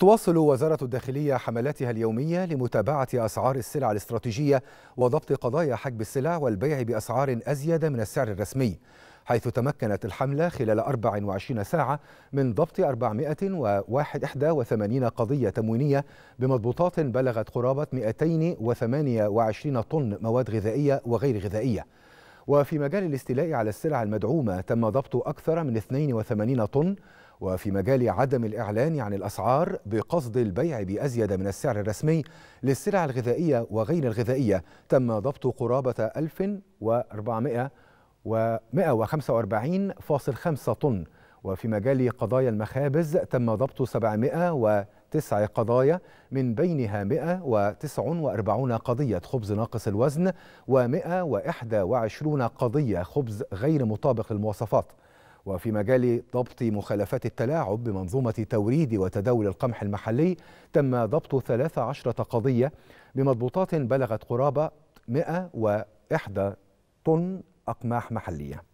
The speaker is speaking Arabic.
تواصل وزارة الداخلية حملاتها اليومية لمتابعة أسعار السلع الاستراتيجية وضبط قضايا حجب السلع والبيع بأسعار أزيد من السعر الرسمي حيث تمكنت الحملة خلال 24 ساعة من ضبط 481 قضية تموينية بمضبوطات بلغت قرابة 228 طن مواد غذائية وغير غذائية وفي مجال الاستيلاء على السلع المدعومة تم ضبط أكثر من 82 طن وفي مجال عدم الإعلان عن الأسعار بقصد البيع بأزيد من السعر الرسمي للسلع الغذائية وغير الغذائية تم ضبط قرابة 1400 و145.5 طن وفي مجال قضايا المخابز تم ضبط 709 قضايا من بينها 149 قضية خبز ناقص الوزن و121 قضية خبز غير مطابق للمواصفات وفي مجال ضبط مخالفات التلاعب بمنظومة توريد وتداول القمح المحلي تم ضبط 13 قضية بمضبوطات بلغت قرابة 101 طن أقماح محلية